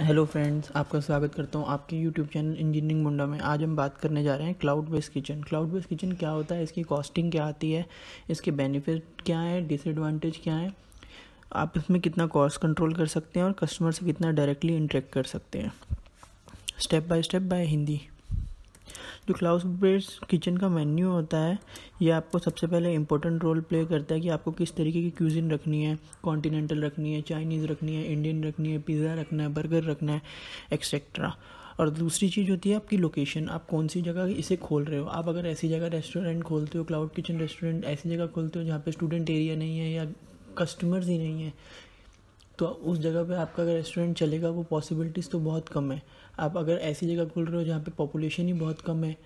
hello friends आपका स्वागत करता हूँ आपके यूट्यूब चैनल इंजीनियरिंग मुंडा में आज हम बात करने जा रहे हैं cloud based kitchen cloud based kitchen क्या होता है इसकी कॉस्टिंग क्या आती है इसके बेनिफिट क्या है डिसएडवांटेज क्या है आप इसमें कितना कॉस्ट कंट्रोल कर सकते हैं और कस्टमर से कितना डायरेक्टली इंटरेक्ट कर सकते हैं step by step by Hindi जो क्लाउस बेस किचन का मेन्यू होता है ये आपको सबसे पहले इंपॉर्टेंट रोल प्ले करता है कि आपको किस तरीके की क्यूजिन रखनी है कॉन्टीनेंटल रखनी है चाइनीज़ रखनी है इंडियन रखनी है पिज़्ज़ा रखना है बर्गर रखना है एक्सेट्रा और दूसरी चीज़ होती है आपकी लोकेशन आप कौन सी जगह इसे खोल रहे हो आप अगर ऐसी जगह रेस्टोरेंट खोलते हो क्लाउड किचन रेस्टोरेंट ऐसी जगह खोलते हो जहाँ पे स्टूडेंट एरिया नहीं है या कस्टमर्स ही नहीं है तो उस जगह पे आपका अगर रेस्टोरेंट चलेगा वो पॉसिबिलिटीज़ तो बहुत कम है आप अगर ऐसी जगह खोल रहे हो जहाँ पे पॉपुलेशन ही बहुत कम है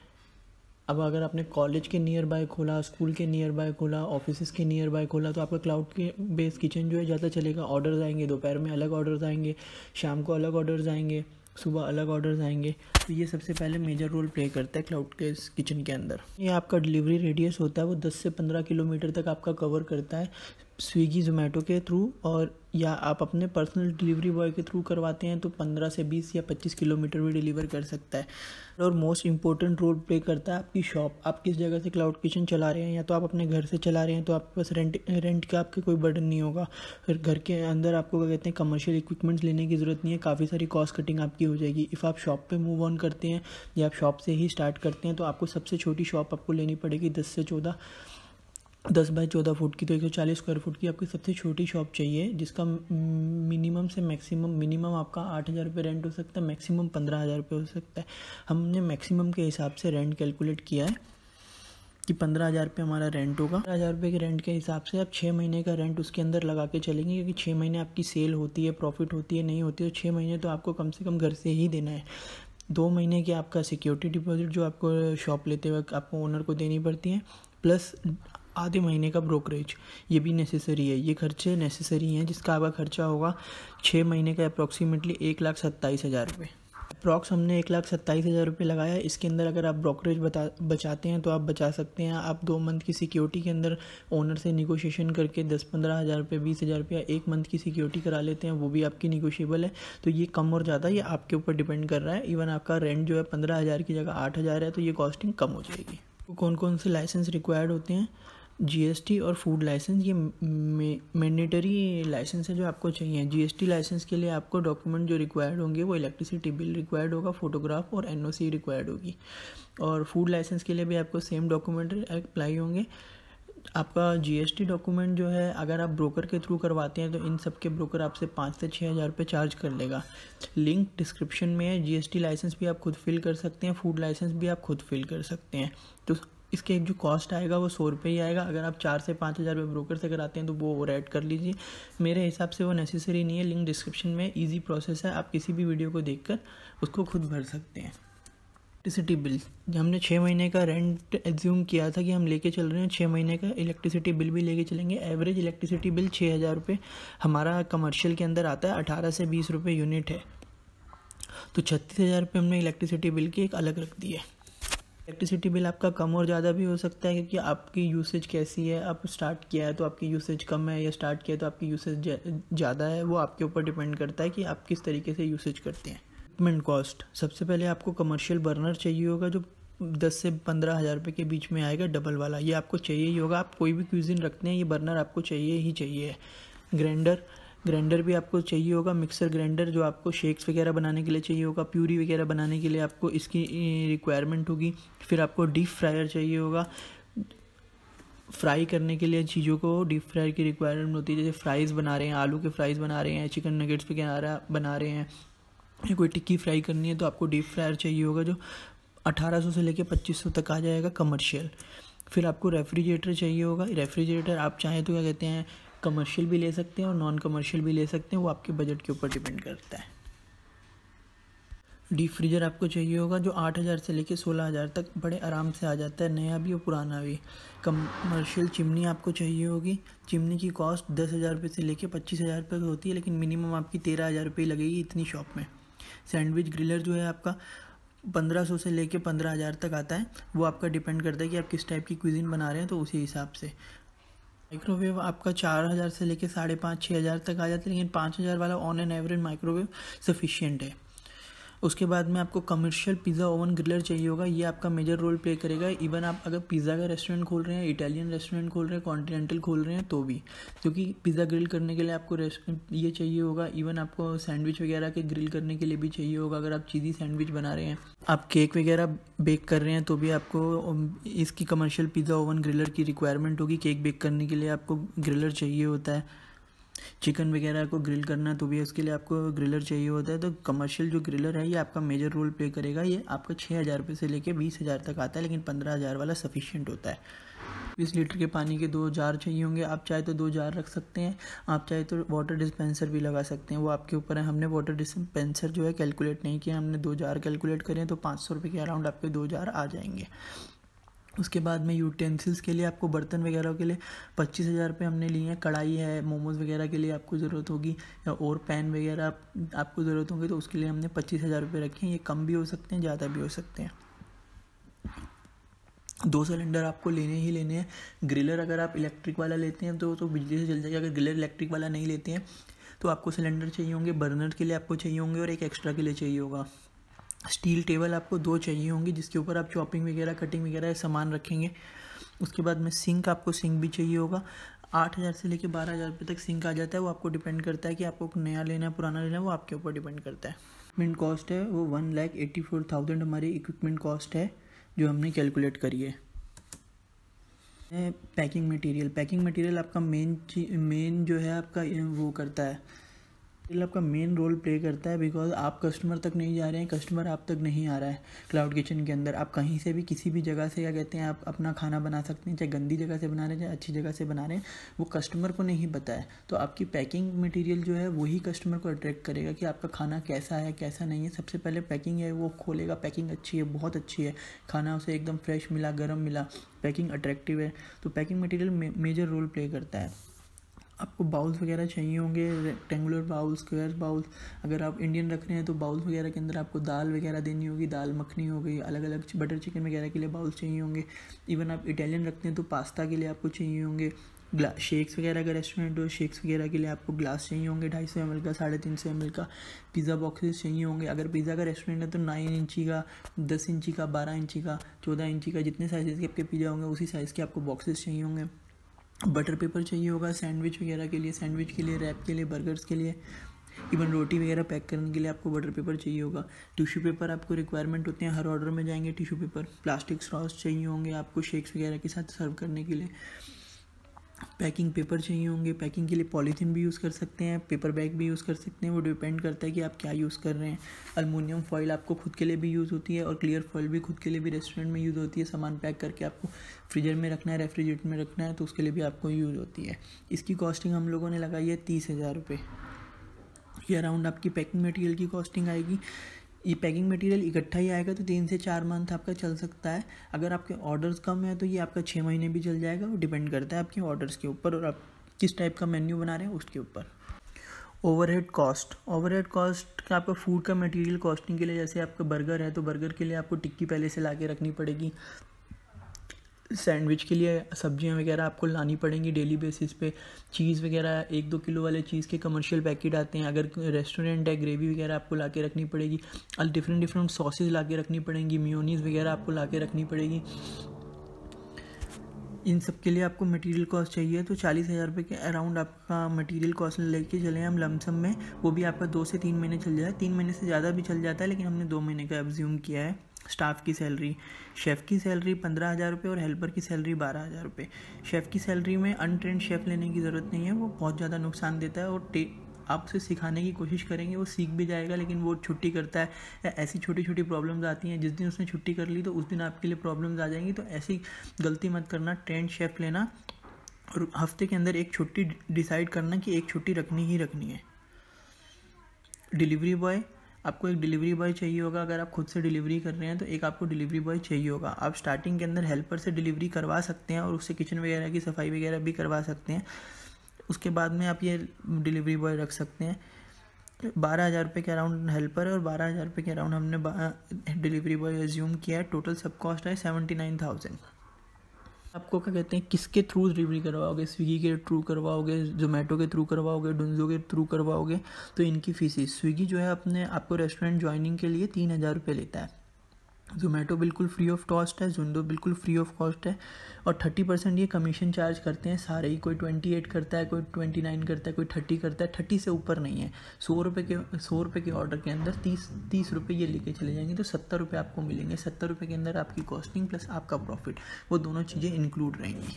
अब अगर आपने कॉलेज के नियर बाय खोला स्कूल के नियर बाय खोला ऑफिस के नियर बाय खोला तो आपका क्लाउड के बेस किचन जो है ज़्यादा चलेगा ऑर्डर्स आएंगे दोपहर में अलग ऑर्डर्स आएंगे शाम को अलग ऑर्डर्स आएंगे सुबह अलग ऑर्डर्स आएंगे तो ये सबसे पहले मेजर रोल प्ले करता है क्लाउड के किचन के अंदर ये आपका डिलीवरी रेडियस होता है वो 10 से 15 किलोमीटर तक आपका कवर करता है स्विगी जोमेटो के थ्रू और या आप अपने पर्सनल डिलीवरी बॉय के थ्रू करवाते हैं तो 15 से 20 या 25 किलोमीटर भी डिलीवर कर सकता है और मोस्ट इंपॉर्टेंट रोल प्ले करता है आपकी शॉप आप किस जगह से क्लाउड किचन चला रहे हैं या तो आप अपने घर से चला रहे हैं तो आपके पास रेंट रेंट का आपके कोई बर्डन नहीं होगा फिर घर के अंदर आपको क्या कहते हैं कमर्शियल इक्विपमेंट्स लेने की ज़रूरत नहीं है काफ़ी सारी कॉस्ट कटिंग आपकी हो जाएगी इफ़ आप शॉप पर मूव ऑन करते हैं या आप शॉप से ही स्टार्ट करते हैं तो आपको सबसे छोटी शॉप आपको लेनी पड़ेगी दस से चौदह दस बाय चौदह फुट की तो एक सौ चालीस स्क्वायर फुट की आपकी सबसे छोटी शॉप चाहिए जिसका मिनिमम से मैक्सिमम मिनिमम आपका आठ हज़ार रुपये रेंट हो सकता है मैक्सिमम पंद्रह हज़ार रुपये हो सकता है हमने मैक्सिमम के हिसाब से रेंट कैलकुलेट किया है कि पंद्रह हज़ार रुपये हमारा रेंट होगा पंद्रह हज़ार रुपये के रेंट के हिसाब से आप छः महीने का रेंट उसके अंदर लगा के चलेंगे क्योंकि छः महीने आपकी सेल होती है प्रॉफिट होती है नहीं होती है तो छः महीने तो आपको कम से कम घर से ही देना है दो महीने की आपका सिक्योरिटी डिपॉजिट जो आपको शॉप लेते वक्त आपको ओनर को देनी पड़ती है प्लस आधे महीने का ब्रोकरेज ये भी नेसेसरी है ये खर्चे नेसेसरी हैं जिसका आपका खर्चा होगा छः महीने का अप्रॉक्सीमेटली एक लाख सत्ताईस हज़ार रुपये अप्रॉक्स हमने एक लाख सत्ताईस हज़ार रुपये लगाया इसके अंदर अगर आप ब्रोकरेज बता बचाते हैं तो आप बचा सकते हैं आप दो मंथ की सिक्योरिटी के अंदर ओनर से निगोशिएशन करके दस पंद्रह हज़ार रुपये बीस हज़ार रुपया एक मंथ की सिक्योरिटी करा लेते हैं वो भी आपकी निगोशिएबल है तो ये कम और ज़्यादा ये आपके ऊपर डिपेंड कर रहा है इवन आपका रेंट जो है पंद्रह हज़ार की जगह आठ हज़ार है तो ये कॉस्टिंग कम हो जाएगी तो कौन कौन से लाइसेंस रिक्वायर्ड होते हैं जीएसटी और फूड लाइसेंस ये मैंडेटरी लाइसेंस है जो आपको चाहिए जीएसटी लाइसेंस के लिए आपको डॉक्यूमेंट जो रिक्वायर्ड होंगे वो इलेक्ट्रिसिटी बिल रिक्वायर्ड होगा फोटोग्राफ और एनओसी रिक्वायर्ड होगी और फूड लाइसेंस के लिए भी आपको सेम डॉक्यूमेंट अप्लाई होंगे आपका जीएसटी डॉक्यूमेंट जो है अगर आप ब्रोकर के थ्रू करवाते हैं तो इन सब के ब्रोकर आपसे पाँच से छः हज़ार रुपये चार्ज कर लेगा लिंक डिस्क्रिप्शन में है जीएसटी लाइसेंस भी आप खुद फिल कर सकते हैं फूड लाइसेंस भी आप खुद फिल कर सकते हैं तो इसके जो कॉस्ट आएगा वो सौ रुपये ही आएगा अगर आप चार से पाँच हज़ार रुपये ब्रोकर से कराते हैं तो वो और ऐड कर लीजिए मेरे हिसाब से वो नेसेसरी नहीं है लिंक डिस्क्रिप्शन में ईजी प्रोसेस है आप किसी भी वीडियो को देख कर उसको खुद भर सकते हैं इलेक्ट्रिसिटी बिल हमने छः महीने का रेंट एज्यूम किया था कि हम लेके चल रहे हैं छः महीने का इलेक्ट्रिसिटी बिल भी लेके चलेंगे एवरेज इलेक्ट्रिसिटी बिल छः हज़ार रुपये हमारा कमर्शियल के अंदर आता है अठारह से बीस रुपये यूनिट है तो छत्तीस हज़ार रुपये हमने इलेक्ट्रिसिटी बिल की एक अलग रख दी है इलेक्ट्रिसिटी बिल आपका कम और ज़्यादा भी हो सकता है क्योंकि आपकी यूसेज कैसी है आप स्टार्ट किया है तो आपकी यूसेज कम है या स्टार्ट किया है तो आपकी यूसेज ज़्यादा है वो आपके ऊपर डिपेंड करता है कि आप किस तरीके से यूसेज करते हैं इक्विपमेंट कॉस्ट सबसे पहले आपको कमर्शियल बर्नर चाहिए होगा जो दस से पंद्रह हज़ार रुपये के बीच में आएगा डबल वाला ये आपको चाहिए ही होगा आप कोई भी क्यूजिन रखते हैं ये बर्नर आपको चाहिए ही चाहिए ग्राइंडर ग्राइंडर भी आपको चाहिए होगा मिक्सर ग्राइंडर जो आपको शेक्स वगैरह बनाने के लिए चाहिए होगा प्यूरी वगैरह बनाने के लिए आपको इसकी रिक्वायरमेंट होगी फिर आपको डीप फ्रायर चाहिए होगा फ्राई करने के लिए चीज़ों को डीप फ्रायर की रिक्वायरमेंट होती है जैसे फ्राइज़ बना रहे हैं आलू के फ्राइज़ बना रहे हैं चिकन नगेट्स वगैरह बना रहे हैं कोई टिक्की फ्राई करनी है तो आपको डीप फ्रायर चाहिए होगा जो 1800 से लेकर 2500 तक आ जाएगा कमर्शियल फिर आपको रेफ्रिजरेटर चाहिए होगा रेफ्रिजरेटर आप चाहें तो क्या कहते हैं कमर्शियल भी ले सकते हैं और नॉन कमर्शियल भी ले सकते हैं वो आपके बजट के ऊपर डिपेंड करता है डीप फ्रीजर आपको चाहिए होगा जो आठ हज़ार से लेके सोलह हज़ार तक बड़े आराम से आ जाता है नया भी और पुराना भी कमर्शियल चिमनी आपको चाहिए होगी चिमनी की कॉस्ट दस हज़ार रुपये से लेके पच्चीस हज़ार रुपये होती है लेकिन मिनिमम आपकी तेरह हज़ार रुपये लगेगी इतनी शॉप में सैंडविच ग्रिलर जो है आपका पंद्रह सौ से लेके पंद्रह हज़ार तक आता है वो आपका डिपेंड करता है कि आप किस टाइप की क्विजिन बना रहे हैं तो उसी हिसाब से माइक्रोवेव आपका चार हज़ार से लेकर साढ़े पाँच छः हज़ार तक आ जाता है लेकिन पाँच हज़ार वाला on an average microwave sufficient है उसके बाद में आपको कमर्शियल पिज़्ज़ा ओवन ग्रिलर चाहिए होगा ये आपका मेजर रोल प्ले करेगा इवन आप अगर पिज़्ज़ा का रेस्टोरेंट खोल रहे हैं इटालियन रेस्टोरेंट खोल रहे हैं कॉन्टिनेंटल खोल रहे हैं तो भी क्योंकि पिज़्ज़ा ग्रिल करने के लिए आपको ये चाहिए होगा इवन आपको सैंडविच वगैरह के ग्रिल करने के लिए भी चाहिए होगा अगर आप चीज़ी सैंडविच बना रहे हैं आप केक वगैरह बेक कर रहे हैं तो भी आपको um, इसकी कमर्शियल पिज़्ज़ा ओवन ग्रिलर की रिक्वायरमेंट होगी केक बेक करने के लिए आपको ग्रिलर चाहिए होता है चिकन वगैरह को ग्रिल करना तो भी उसके लिए आपको ग्रिलर चाहिए होता है तो कमर्शियल जो ग्रिलर है ये आपका मेजर रोल प्ले करेगा ये आपका छः हज़ार रुपये से लेके बीस हज़ार तक आता है लेकिन पंद्रह हज़ार वाला सफिशियंट होता है बीस लीटर के पानी के दो जार चाहिए होंगे आप चाहे तो दो जार रख सकते हैं आप चाहे तो वाटर डिस्पेंसर भी लगा सकते हैं वो आपके ऊपर है हमने वाटर डिस्पेंसर जो है कैलकुलेट नहीं किया हमने दो जार कैलकुलेट करें तो पाँच सौ रुपये के अराउंड आपके दो जार आ जाएंगे उसके बाद में यूटेंसिल्स के लिए आपको बर्तन वगैरह के लिए पच्चीस हज़ार रुपये हमने लिए हैं कढ़ाई है मोमोज़ वगैरह के लिए आपको ज़रूरत होगी या और पैन वगैरह आप, आपको ज़रूरत होगी तो उसके लिए हमने पच्चीस हज़ार रुपये रखे हैं ये कम भी हो सकते हैं ज़्यादा भी हो सकते हैं दो सिलेंडर आपको लेने ही लेने हैं ग्रिलर अगर आप इलेक्ट्रिक वाला लेते हैं तो तो बिजली से चल जाएगा अगर ग्रिलर इलेक्ट्रिक वाला नहीं लेते हैं तो आपको सिलेंडर चाहिए होंगे बर्नर के लिए आपको चाहिए होंगे और एक एक्स्ट्रा के लिए चाहिए होगा स्टील टेबल आपको दो चाहिए होंगे जिसके ऊपर आप चॉपिंग वगैरह कटिंग वगैरह सामान रखेंगे उसके बाद में सिंक आपको सिंक भी चाहिए होगा आठ हज़ार से लेकर बारह हज़ार रुपये तक सिंक आ जाता है वो आपको डिपेंड करता है कि आपको नया लेना है पुराना लेना है वो आपके ऊपर डिपेंड करता है इक्विपमेंट कॉस्ट है वो one lakh eighty four thousand हमारी इक्विपमेंट कॉस्ट है जो हमने कैलकुलेट करी है पैकिंग मटेरियल पैकिंग मटेरियल आपका मेन मेन जो है आपका वो करता है स्टिल आपका मेन रोल प्ले करता है बिकॉज आप कस्टमर तक नहीं जा रहे हैं कस्टमर आप तक नहीं आ रहा है क्लाउड किचन के अंदर आप कहीं से भी किसी भी जगह से क्या कहते हैं आप अपना खाना बना सकते हैं चाहे गंदी जगह से बना रहे हैं चाहे अच्छी जगह से बना रहे हैं वो कस्टमर को नहीं पता है तो आपकी पैकिंग मटेरियल जो है वही कस्टमर को अट्रैक्ट करेगा कि आपका खाना कैसा है कैसा नहीं है सबसे पहले पैकिंग है वो खोलेगा पैकिंग अच्छी है बहुत अच्छी है खाना उसे एकदम फ्रेश मिला गर्म मिला पैकिंग अट्रैक्टिव है तो packing material major role play करता है आपको बाउल्स वगैरह चाहिए होंगे रेक्टेंगुलर बाउल स्क्वायर बाउल्स अगर आप इंडियन रख रहे हैं तो बाउल्स वगैरह के अंदर आपको दाल वगैरह देनी होगी दाल मखनी हो गई अलग अलग बटर चिकन वगैरह के लिए बाउल्स चाहिए होंगे इवन आप इटालियन रखते हैं तो पास्ता के लिए आपको चाहिए होंगे ग्ला शेक्स वगैरह का रेस्टोरेंट हो शेक्स वगैरह के लिए आपको ग्लास चाहिए होंगे ढाई सौ एम का साढ़े तीन सौ एम का पिज़्ज़ा बॉक्सेस चाहिए होंगे अगर पिज़्ज़ा का रेस्टोरेंट है तो नाइन इंची का दस इंची का बारह इंची का चौदह इंची का जितने साइज़ के आपके पिज़्ज़ा होंगे उसी साइज़ के आपको बॉक्सेस चाहिए होंगे बटर पेपर चाहिए होगा सैंडविच वगैरह के लिए सैंडविच के लिए रैप के लिए बर्गर्स के लिए इवन रोटी वगैरह पैक करने के लिए आपको बटर पेपर चाहिए होगा टिश्यू पेपर आपको रिक्वायरमेंट होते हैं हर ऑर्डर में जाएंगे टिश्यू पेपर प्लास्टिक स्ट्रॉस चाहिए होंगे आपको शेक्स वगैरह के साथ सर्व करने के लिए पैकिंग पेपर चाहिए होंगे पैकिंग के लिए पॉलीथीन भी यूज़ कर सकते हैं पेपर बैग भी यूज़ कर सकते हैं वो डिपेंड करता है कि आप क्या यूज़ कर रहे हैं अलमोनियम फॉइल आपको खुद के लिए भी यूज़ होती है और क्लियर फॉइल भी खुद के लिए भी रेस्टोरेंट में यूज़ होती है सामान पैक करके आपको फ्रीजर में रखना है रेफ्रिजरेटर में रखना है तो उसके लिए भी आपको यूज़ होती है इसकी कॉस्टिंग हम लोगों ने लगाई है तीस हज़ार रुपये ये अराउंड आपकी पैकिंग मटेरियल की कॉस्टिंग आएगी ये पैकिंग मटेरियल इकट्ठा ही आएगा तो तीन से चार मंथ आपका चल सकता है अगर आपके ऑर्डर्स कम है तो ये आपका छः महीने भी चल जाएगा वो डिपेंड करता है आपके ऑर्डर्स के ऊपर और आप किस टाइप का मेन्यू बना रहे हैं उसके ऊपर ओवरहेड कॉस्ट ओवरहेड कॉस्ट का आपका फूड का मटेरियल कॉस्टिंग के लिए जैसे आपका बर्गर है तो बर्गर के लिए आपको टिक्की पहले से ला के रखनी पड़ेगी सैंडविच के लिए सब्जियां वगैरह आपको लानी पड़ेंगी डेली बेसिस पे चीज़ वगैरह एक दो किलो वाले चीज़ के कमर्शियल पैकेट आते हैं अगर रेस्टोरेंट है ग्रेवी वगैरह आपको ला के रखनी पड़ेगी और डिफरेंट डिफरेंट सॉसेज ला के रखनी पड़ेंगी म्योनीज वगैरह आपको ला के रखनी पड़ेगी इन सब के लिए आपको मटेरियल कॉस्ट चाहिए तो चालीस हज़ार रुपये के अराउंड आपका मटेरियल कॉस्ट लेके चले हम लमसम में वो भी आपका दो से तीन महीने चल जाए तीन महीने से ज़्यादा भी चल जाता है लेकिन हमने दो महीने का एब्ज्यूम किया है स्टाफ की सैलरी शेफ़ की सैलरी पंद्रह हज़ार रुपये और हेल्पर की सैलरी बारह हज़ार रुपये शेफ़ की सैलरी में अनट्रेंड शेफ़ लेने की ज़रूरत नहीं है वो बहुत ज़्यादा नुकसान देता है और टे आप उसे सिखाने की कोशिश करेंगे वो सीख भी जाएगा लेकिन वो छुट्टी करता है ऐसी छोटी छोटी प्रॉब्लम्स आती हैं जिस दिन उसने छुट्टी कर ली तो उस दिन आपके लिए प्रॉब्लम्स आ जाएंगी तो ऐसी गलती मत करना ट्रेंड शेफ़ लेना और हफ्ते के अंदर एक छुट्टी डिसाइड करना कि एक छुट्टी रखनी ही रखनी है डिलीवरी बॉय आपको एक डिलीवरी बॉय चाहिए होगा अगर आप खुद से डिलीवरी कर रहे हैं तो एक आपको डिलीवरी बॉय चाहिए होगा आप स्टार्टिंग के अंदर हेल्पर से डिलीवरी करवा सकते हैं और उससे किचन वगैरह की सफाई वगैरह भी करवा सकते हैं उसके बाद में आप ये डिलीवरी बॉय रख सकते हैं बारह हज़ार रुपये के अराउंड हेल्पर है और बारह हज़ार रुपये के अराउंड हमने डिलीवरी बॉय एज्यूम किया है टोटल सब कॉस्ट है सेवेंटी नाइन थाउजेंड आपको क्या कहते हैं किसके थ्रू डिलीवरी करवाओगे स्विगी के थ्रू करवाओगे जोमेटो के थ्रू करवाओगे डुंजो के थ्रू करवाओगे तो इनकी फीस स्विगी जो है अपने आपको रेस्टोरेंट ज्वाइनिंग के लिए तीन हज़ार रुपये लेता है जोमेटो बिल्कुल फ्री ऑफ कॉस्ट है जुंडो बिल्कुल फ्री ऑफ कॉस्ट है और थर्टी परसेंट ये कमीशन चार्ज करते हैं सारे ही कोई ट्वेंटी एट करता है कोई ट्वेंटी नाइन करता है कोई थर्टी करता है थर्टी से ऊपर नहीं है सौ रुपये के सौ रुपये के ऑर्डर के अंदर तीस तीस रुपये ये लेके चले जाएंगे तो सत्तर रुपये आपको मिलेंगे सत्तर रुपये के अंदर आपकी कॉस्टिंग प्लस आपका प्रॉफिट वो दोनों चीज़ें इंक्लूड रहेंगी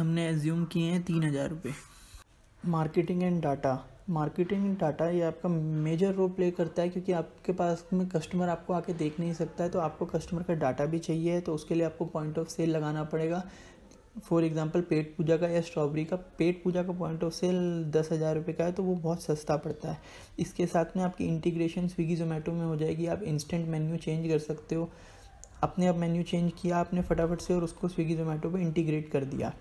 हमने एज्यूम किए हैं तीन हज़ार रुपये marketing and data marketing in data ये आपका मेजर रोल प्ले करता है क्योंकि आपके पास में कस्टमर आपको आके देख नहीं सकता है तो आपको कस्टमर का डाटा भी चाहिए तो उसके लिए आपको पॉइंट ऑफ सेल लगाना पड़ेगा फॉर एग्ज़ाम्पल पेट पूजा का या स्ट्रॉबेरी का पेट पूजा का पॉइंट ऑफ सेल दस हज़ार रुपये का है तो वो बहुत सस्ता पड़ता है इसके साथ में आपकी इंटीग्रेशन स्विगी जोमेटो में हो जाएगी आप इंस्टेंट मेन्यू चेंज कर सकते हो अपने आप मेन्यू चेंज किया आपने फटाफट से और उसको स्विगी जोमेटो पर इंटीग्रेट कर दिया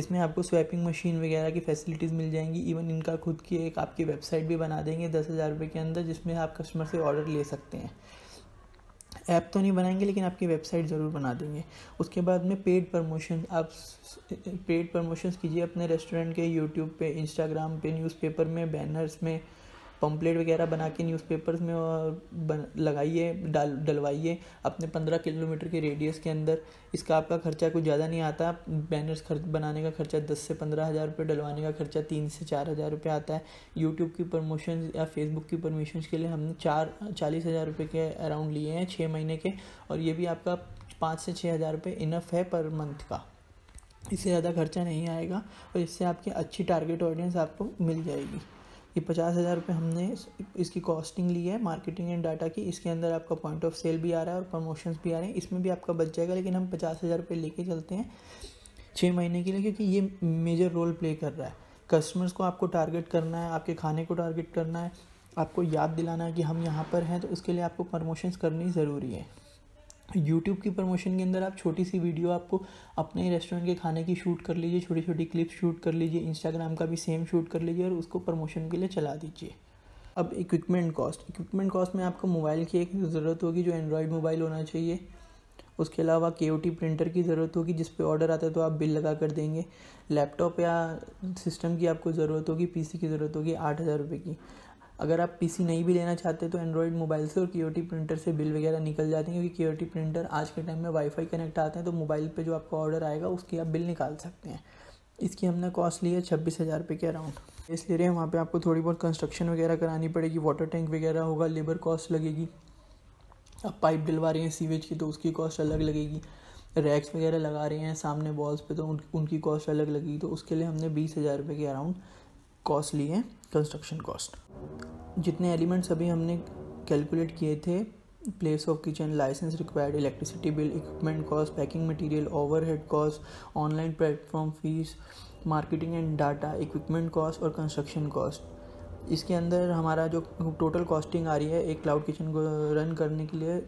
इसमें आपको स्वैपिंग मशीन वगैरह की फैसिलिटीज़ मिल जाएंगी इवन इनका खुद की एक आपकी वेबसाइट भी बना देंगे दस हज़ार रुपये के अंदर जिसमें आप कस्टमर से ऑर्डर ले सकते हैं ऐप तो नहीं बनाएंगे लेकिन आपकी वेबसाइट ज़रूर बना देंगे उसके बाद में पेड प्रमोशन आप पेड प्रमोशंस कीजिए अपने रेस्टोरेंट के यूट्यूब पे इंस्टाग्राम पे न्यूज़पेपर में बैनर्स में पम्पलेट वगैरह बना के न्यूज़पेपर्स में लगाइए डाल डलवाइए अपने पंद्रह किलोमीटर के रेडियस के अंदर इसका आपका खर्चा कुछ ज़्यादा नहीं आता बैनर्स खर्च बनाने का खर्चा दस से पंद्रह हज़ार रुपये डलवाने का खर्चा तीन से चार हज़ार रुपये आता है यूट्यूब की प्रमोशन या फेसबुक की परमिशन के लिए हमने चार चालीस हज़ार रुपये के अराउंड लिए हैं छः महीने के और ये भी आपका पाँच से छः हज़ार रुपये इनफ है पर मंथ का इससे ज़्यादा खर्चा नहीं आएगा और इससे आपकी अच्छी टारगेट ऑडियंस आपको मिल जाएगी कि पचास हज़ार रुपये हमने इसकी कॉस्टिंग ली है मार्केटिंग एंड डाटा की इसके अंदर आपका पॉइंट ऑफ सेल भी आ रहा है और प्रमोशंस भी आ रहे हैं इसमें भी आपका बच जाएगा लेकिन हम पचास हज़ार रुपये लेके चलते हैं छः महीने के लिए क्योंकि ये मेजर रोल प्ले कर रहा है कस्टमर्स को आपको टारगेट करना है आपके खाने को टारगेट करना है आपको याद दिलाना है कि हम यहाँ पर हैं तो उसके लिए आपको प्रमोशंस करनी ज़रूरी है यूट्यूब की प्रमोशन के अंदर आप छोटी सी वीडियो आपको अपने रेस्टोरेंट के खाने की शूट कर लीजिए छोटी छोटी क्लिप शूट कर लीजिए इंस्टाग्राम का भी सेम शूट कर लीजिए और उसको प्रमोशन के लिए चला दीजिए अब इक्विपमेंट कॉस्ट इक्विपमेंट कॉस्ट में आपको मोबाइल की एक ज़रूरत होगी जो एंड्रॉयड मोबाइल होना चाहिए उसके अलावा के प्रिंटर की ज़रूरत होगी जिस पे ऑर्डर आता है तो आप बिल लगा कर देंगे लैपटॉप या सिस्टम की आपको ज़रूरत होगी पीसी की ज़रूरत होगी आठ हज़ार रुपये की अगर आप पीसी नहीं भी लेना चाहते तो एंड्रॉयड मोबाइल से और की प्रिंटर से बिल वगैरह निकल जाते हैं क्योंकि की प्रिंटर आज के टाइम में वाईफाई कनेक्ट आते हैं तो मोबाइल पर जो आपका ऑर्डर आएगा उसकी आप बिल निकाल सकते हैं इसकी हमने कॉस्ट ली है छब्बीस हज़ार रुपये के अराउंड इसलिए रहे वहाँ पर आपको थोड़ी बहुत कंस्ट्रक्शन वगैरह करानी पड़ेगी वाटर टैंक वगैरह होगा लेबर कॉस्ट लगेगी अब पाइप डलवा रहे हैं सीवेज की तो उसकी कॉस्ट अलग लगेगी रैक्स वगैरह लगा रहे हैं सामने वॉल्स पे तो उन, उनकी कॉस्ट अलग लगेगी तो उसके लिए हमने बीस हज़ार रुपये के अराउंड कॉस्ट ली है कंस्ट्रक्शन कॉस्ट जितने एलिमेंट्स अभी हमने कैलकुलेट किए थे place of kitchen license required electricity bill equipment cost packing material overhead cost online platform fee marketing and data equipment cost और कंस्ट्रक्शन कॉस्ट इसके अंदर हमारा जो टोटल कॉस्टिंग आ रही है एक क्लाउड किचन को रन करने के लिए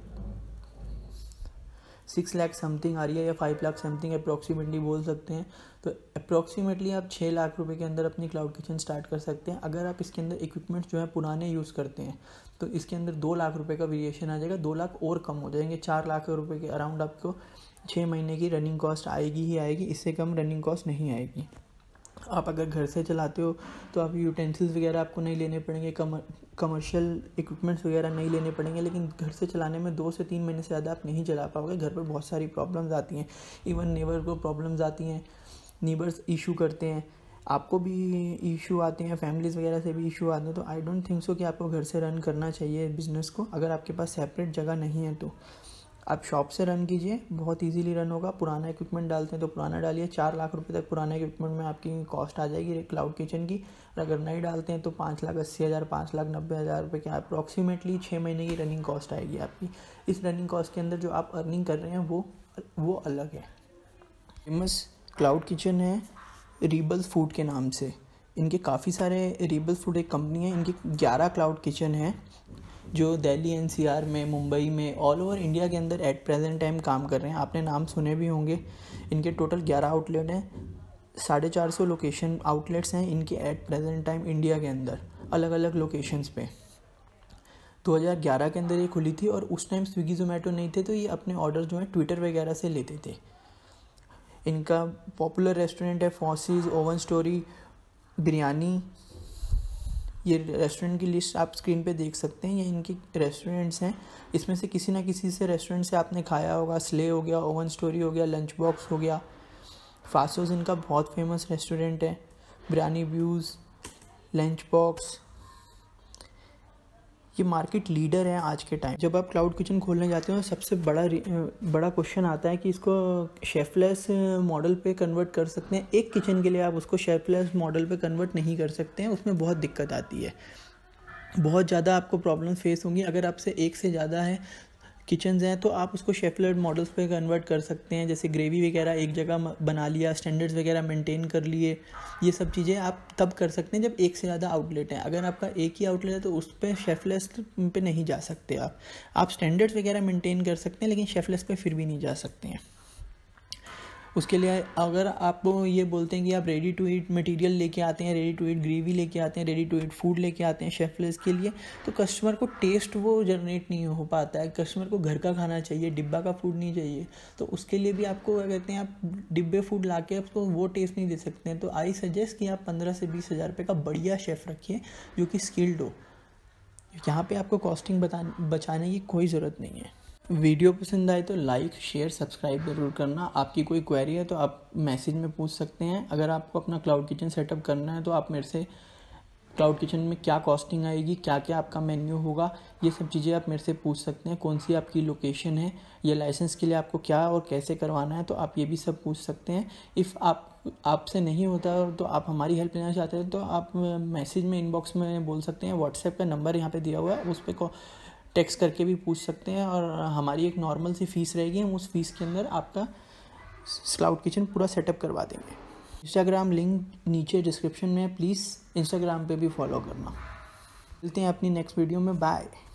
सिक्स लाख समथिंग आ रही है या फाइव लाख समथिंग अप्रॉक्सीमेटली बोल सकते हैं तो अप्रॉक्सीमेटली आप छः लाख रुपए के अंदर अपनी क्लाउड किचन स्टार्ट कर सकते हैं अगर आप इसके अंदर इक्विपमेंट्स जो है पुराने यूज़ करते हैं तो इसके अंदर दो लाख रुपये का वेरिएशन आ जाएगा दो लाख और कम हो जाएंगे चार लाख रुपये के अराउंड आपको छः महीने की रनिंग कॉस्ट आएगी ही आएगी इससे कम रनिंग कॉस्ट नहीं आएगी आप अगर घर से चलाते हो तो आप यूटेंसिल्स वगैरह आपको नहीं लेने पड़ेंगे कमर कमर्शियल इक्विपमेंट्स वगैरह नहीं लेने पड़ेंगे लेकिन घर से चलाने में दो से तीन महीने से ज़्यादा आप नहीं चला पाओगे घर पर बहुत सारी प्रॉब्लम्स आती हैं इवन नेबर को प्रॉब्लम्स आती हैं नेबर्स इशू करते हैं आपको भी इशू आते हैं फैमिलीज़ वगैरह से भी इशू आते हैं तो आई डोंट थिंक सो कि आपको घर से रन करना चाहिए बिज़नेस को अगर आपके पास सेपरेट जगह नहीं है तो आप शॉप से रन कीजिए बहुत इजीली रन होगा पुराना इक्विपमेंट डालते हैं तो पुराना डालिए चार लाख रुपए तक पुराने इक्विपमेंट में आपकी कॉस्ट आ जाएगी क्लाउड किचन की और अगर नहीं डालते हैं तो पाँच लाख अस्सी हज़ार पाँच लाख नब्बे हज़ार रुपये की अप्रॉक्सीमेटली छः महीने की रनिंग कॉस्ट आएगी आपकी इस रनिंग कॉस्ट के अंदर जो आप अर्निंग कर रहे हैं वो वो अलग है फेमस क्लाउड किचन है रीबल फूड के नाम से इनके काफ़ी सारे रीबल फूड एक कंपनी है इनकी ग्यारह क्लाउड किचन है जो दिल्ली एनसीआर में मुंबई में ऑल ओवर इंडिया के अंदर एट प्रेजेंट टाइम काम कर रहे हैं आपने नाम सुने भी होंगे इनके टोटल ग्यारह आउटलेट हैं साढ़े चार सौ लोकेशन आउटलेट्स हैं इनके एट प्रेजेंट टाइम इंडिया के अंदर अलग अलग लोकेशंस पे 2011 के अंदर ये खुली थी और उस टाइम स्विगी जोमेटो नहीं थे तो ये अपने ऑर्डर जो है ट्विटर वगैरह से लेते थे इनका पॉपुलर रेस्टोरेंट है फॉसीज ओवन स्टोरी बिरयानी ये रेस्टोरेंट की लिस्ट आप स्क्रीन पे देख सकते हैं ये इनके रेस्टोरेंट्स हैं इसमें से किसी ना किसी से रेस्टोरेंट से आपने खाया होगा स्ले हो गया ओवन स्टोरी हो गया लंच बॉक्स हो गया फासोज इनका बहुत फेमस रेस्टोरेंट है बिरानी व्यूज़ लंच बॉक्स ये मार्केट लीडर है आज के टाइम जब आप क्लाउड किचन खोलने जाते हो सबसे बड़ा बड़ा क्वेश्चन आता है कि इसको शेफलेस मॉडल पे कन्वर्ट कर सकते हैं एक किचन के लिए आप उसको शेफलेस मॉडल पे कन्वर्ट नहीं कर सकते हैं उसमें बहुत दिक्कत आती है बहुत ज़्यादा आपको प्रॉब्लम फेस होंगी अगर आपसे एक से ज़्यादा है किचन्स हैं तो आप उसको शेफ़लेट मॉडल्स पे कन्वर्ट कर सकते हैं जैसे ग्रेवी वगैरह एक जगह बना लिया स्टैंडर्ड्स वगैरह मेंटेन कर लिए ये सब चीज़ें आप तब कर सकते हैं जब एक से ज़्यादा आउटलेट हैं अगर आपका एक ही आउटलेट है तो उस पर शेफलेस पे नहीं जा सकते आप आप स्टैंडर्ड्स वगैरह मेंटेन कर सकते हैं लेकिन शेफलेस पे फिर भी नहीं जा सकते हैं उसके लिए अगर आप ये बोलते हैं कि आप रेडी टू ईट मटेरियल लेके आते हैं रेडी टू ईट ग्रेवी लेके आते हैं रेडी टू ईट फूड लेके आते हैं शेफलेस के लिए तो कस्टमर को टेस्ट वो जनरेट नहीं हो पाता है कस्टमर को घर का खाना चाहिए डिब्बा का फूड नहीं चाहिए तो उसके लिए भी आपको क्या कहते हैं आप डिब्बे फूड ला के आपको तो वो टेस्ट नहीं दे सकते हैं तो आई सजेस्ट कि आप पंद्रह से बीस हज़ार रुपये का बढ़िया शेफ़ रखिए जो कि स्किल्ड हो यहाँ पे आपको कॉस्टिंग बता बचाने की कोई ज़रूरत नहीं है वीडियो पसंद आए तो लाइक शेयर सब्सक्राइब ज़रूर करना आपकी कोई क्वेरी है तो आप मैसेज में पूछ सकते हैं अगर आपको अपना क्लाउड किचन सेटअप करना है तो आप मेरे से क्लाउड किचन में क्या कॉस्टिंग आएगी क्या क्या आपका मेन्यू होगा ये सब चीज़ें आप मेरे से पूछ सकते हैं कौन सी आपकी लोकेशन है या लाइसेंस के लिए आपको क्या और कैसे करवाना है तो आप ये भी सब पूछ सकते हैं इफ़ आप आपसे नहीं होता तो आप हमारी हेल्प लेना चाहते हैं तो आप मैसेज में इनबॉक्स में बोल सकते हैं व्हाट्सएप का नंबर यहाँ पे दिया हुआ है उस पर टेक्स करके भी पूछ सकते हैं और हमारी एक नॉर्मल सी फ़ीस रहेगी हम उस फीस के अंदर आपका क्लाउड किचन पूरा सेटअप करवा देंगे इंस्टाग्राम लिंक नीचे डिस्क्रिप्शन में प्लीज़ इंस्टाग्राम पे भी फॉलो करना मिलते हैं अपनी नेक्स्ट वीडियो में बाय